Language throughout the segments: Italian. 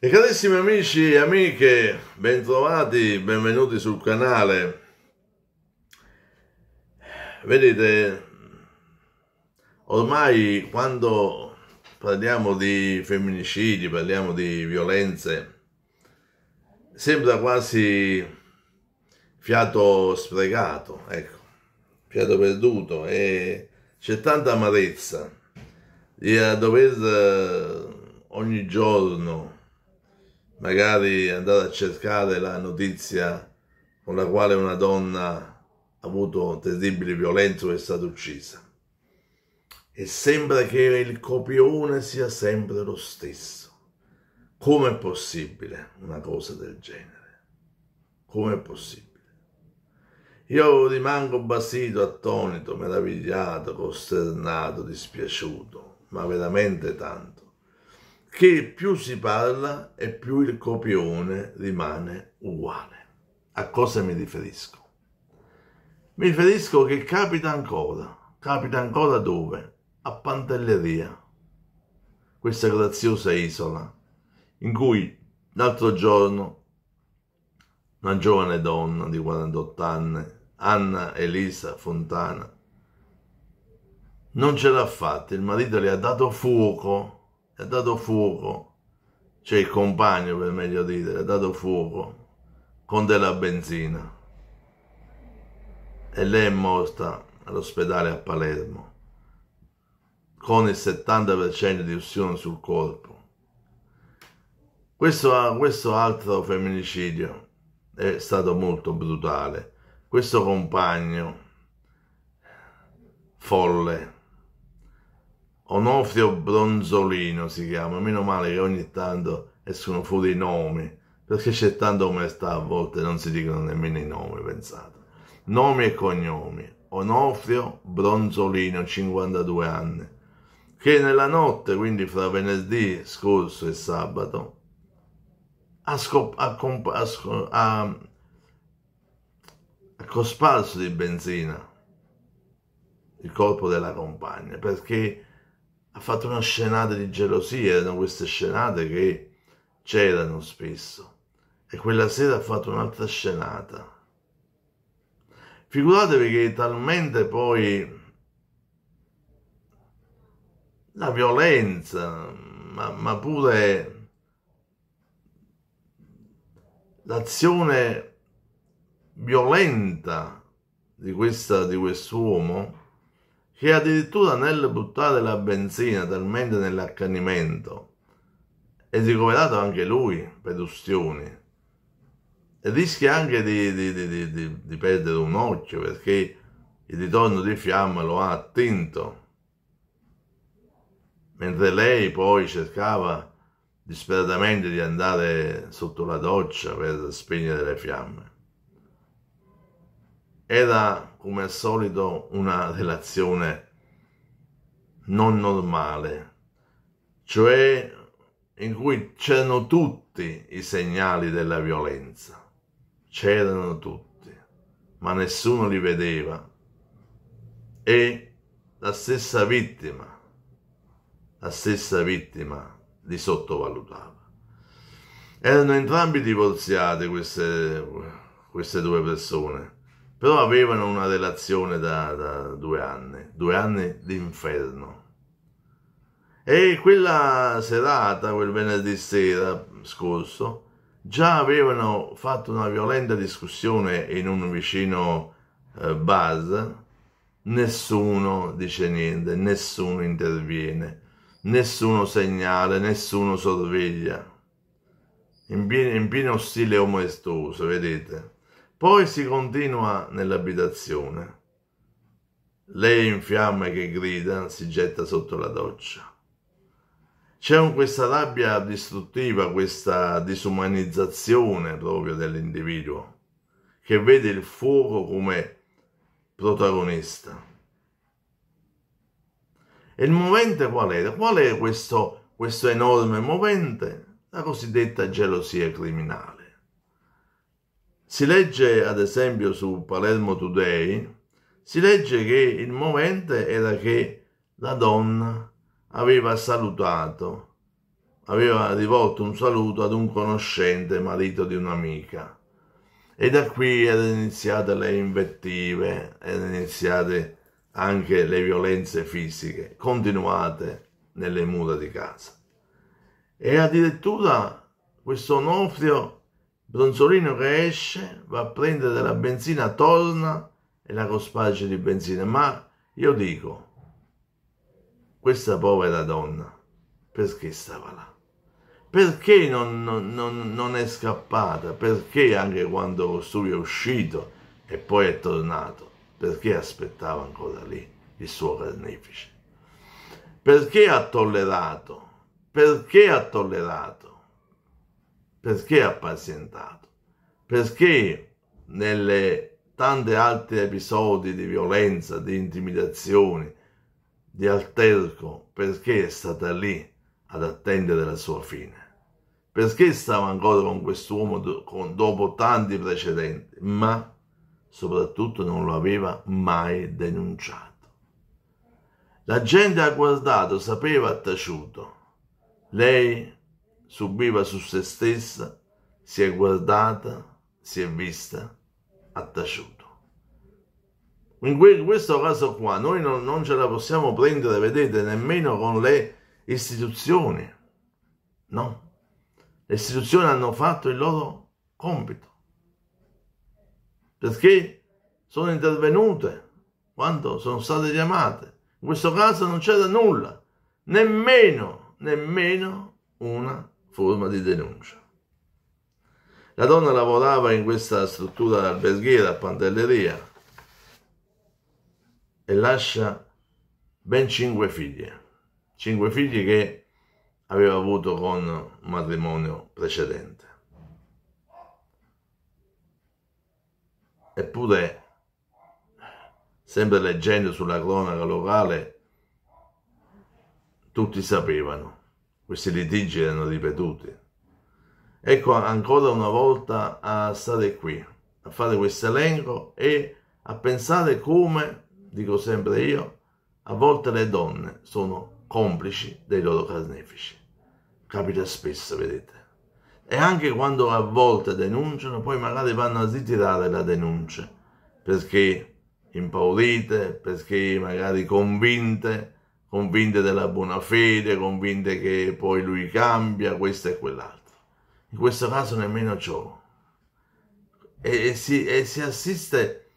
E carissimi amici e amiche, bentrovati, benvenuti sul canale. Vedete, ormai quando parliamo di femminicidi, parliamo di violenze, sembra quasi fiato sprecato, ecco, fiato perduto e c'è tanta amarezza di eh, dover eh, ogni giorno magari andate a cercare la notizia con la quale una donna ha avuto terribili violenze o è stata uccisa. E sembra che il copione sia sempre lo stesso. Com'è possibile una cosa del genere? Com'è possibile? Io rimango basito, attonito, meravigliato, costernato, dispiaciuto, ma veramente tanto che più si parla e più il copione rimane uguale. A cosa mi riferisco? Mi riferisco che capita ancora, capita ancora dove? A Pantelleria, questa graziosa isola, in cui l'altro giorno una giovane donna di 48 anni, Anna Elisa Fontana, non ce l'ha fatta, il marito le ha dato fuoco ha dato fuoco, cioè il compagno per meglio dire, ha dato fuoco con della benzina e lei è morta all'ospedale a Palermo con il 70% di ustione sul corpo. Questo, questo altro femminicidio è stato molto brutale. Questo compagno folle Onofrio Bronzolino si chiama, meno male che ogni tanto escono fuori i nomi, perché c'è tanta onestà a volte non si dicono nemmeno i nomi, pensate. Nomi e cognomi. Onofrio Bronzolino, 52 anni, che nella notte, quindi fra venerdì scorso e sabato, ha, ha, ha, ha cosparso di benzina il corpo della compagna perché ha fatto una scenata di gelosia, erano queste scenate che c'erano spesso. E quella sera ha fatto un'altra scenata. Figuratevi che talmente poi la violenza, ma, ma pure l'azione violenta di, questo di quest'uomo che addirittura nel buttare la benzina talmente nell'accanimento è ricoverato anche lui per ustioni e rischia anche di, di, di, di perdere un occhio perché il ritorno di fiamma lo ha attinto mentre lei poi cercava disperatamente di andare sotto la doccia per spegnere le fiamme. Era come al solito una relazione non normale, cioè in cui c'erano tutti i segnali della violenza, c'erano tutti, ma nessuno li vedeva. E la stessa vittima, la stessa vittima li sottovalutava. Erano entrambi divorziate queste, queste due persone però avevano una relazione da, da due anni, due anni d'inferno. E quella serata, quel venerdì sera scorso, già avevano fatto una violenta discussione in un vicino eh, bar, nessuno dice niente, nessuno interviene, nessuno segnala, nessuno sorveglia, in pieno, in pieno stile omestoso, vedete? Poi si continua nell'abitazione. Lei in fiamme che grida si getta sotto la doccia. C'è questa rabbia distruttiva, questa disumanizzazione proprio dell'individuo che vede il fuoco come protagonista. E il movente qual era? Qual è questo, questo enorme movente? La cosiddetta gelosia criminale. Si legge ad esempio su Palermo Today, si legge che il movente era che la donna aveva salutato, aveva rivolto un saluto ad un conoscente marito di un'amica. E da qui erano iniziate le invettive, erano iniziate anche le violenze fisiche, continuate nelle mura di casa. E addirittura questo Onofrio Bronzolino che esce, va a prendere la benzina, torna e la cosparge di benzina. Ma io dico, questa povera donna, perché stava là? Perché non, non, non è scappata? Perché anche quando costui è uscito e poi è tornato? Perché aspettava ancora lì il suo carnefice? Perché ha tollerato? Perché ha tollerato? perché appazientato, perché nelle tante altri episodi di violenza, di intimidazione, di alterco, perché è stata lì ad attendere la sua fine. Perché stava ancora con quest'uomo dopo tanti precedenti, ma soprattutto non lo aveva mai denunciato. La gente ha guardato, sapeva, ha taciuto. Lei subiva su se stessa, si è guardata, si è vista, ha taciuto. In questo caso qua noi non, non ce la possiamo prendere, vedete, nemmeno con le istituzioni. No, le istituzioni hanno fatto il loro compito. Perché sono intervenute quando sono state chiamate. In questo caso non c'era nulla, nemmeno, nemmeno una forma di denuncia. La donna lavorava in questa struttura alberghiera a Pantelleria e lascia ben cinque figlie, cinque figlie che aveva avuto con un matrimonio precedente. Eppure, sempre leggendo sulla cronaca locale, tutti sapevano questi litigi erano ripetuti. Ecco ancora una volta a stare qui, a fare questo elenco e a pensare come, dico sempre io, a volte le donne sono complici dei loro carnefici. Capita spesso, vedete. E anche quando a volte denunciano, poi magari vanno a ritirare la denuncia, perché impaurite, perché magari convinte convinte della buona fede, convinte che poi lui cambia, questo e quell'altro. In questo caso nemmeno ciò. E, e, si, e si, assiste,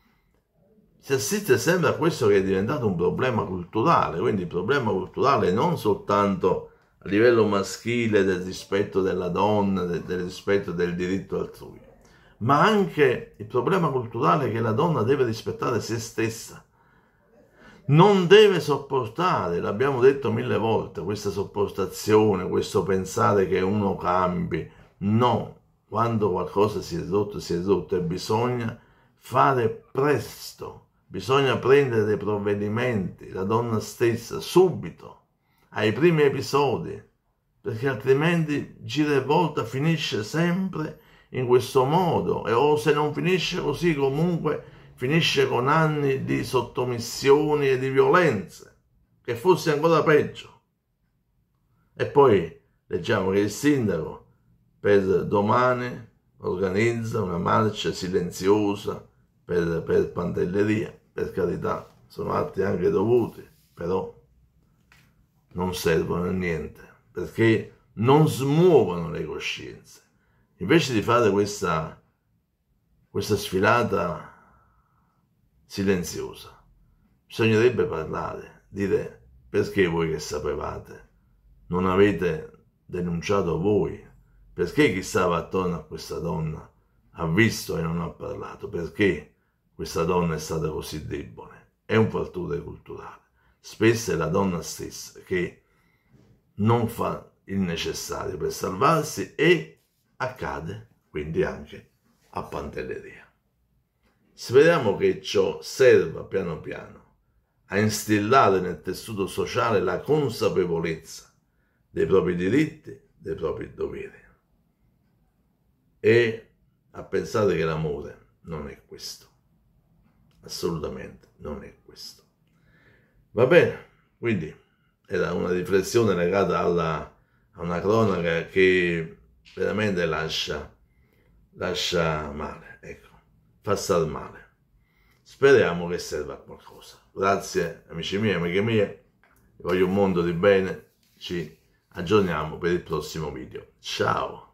si assiste sempre a questo che è diventato un problema culturale, quindi il problema culturale non soltanto a livello maschile del rispetto della donna, del, del rispetto del diritto altrui, ma anche il problema culturale che la donna deve rispettare se stessa non deve sopportare, l'abbiamo detto mille volte, questa sopportazione, questo pensare che uno cambi. No, quando qualcosa si è ridotto, si è ridotto e bisogna fare presto, bisogna prendere dei provvedimenti, la donna stessa, subito, ai primi episodi, perché altrimenti gira e volta finisce sempre in questo modo e o se non finisce così comunque finisce con anni di sottomissioni e di violenze, che fosse ancora peggio. E poi leggiamo che il sindaco per domani organizza una marcia silenziosa per, per Pantelleria, per carità, sono atti anche dovuti, però non servono a niente, perché non smuovono le coscienze. Invece di fare questa, questa sfilata silenziosa. Bisognerebbe parlare, dire perché voi che sapevate non avete denunciato voi? Perché chi stava attorno a questa donna ha visto e non ha parlato? Perché questa donna è stata così debole? È un fattore culturale. Spesso è la donna stessa che non fa il necessario per salvarsi e accade quindi anche a Pantelleria. Speriamo che ciò serva piano piano a instillare nel tessuto sociale la consapevolezza dei propri diritti, dei propri doveri e a pensare che l'amore non è questo. Assolutamente non è questo. Va bene, quindi era una riflessione legata alla, a una cronaca che veramente lascia, lascia male fa star male. Speriamo che serva a qualcosa. Grazie amici miei, amiche mie, voglio un mondo di bene, ci aggiorniamo per il prossimo video. Ciao!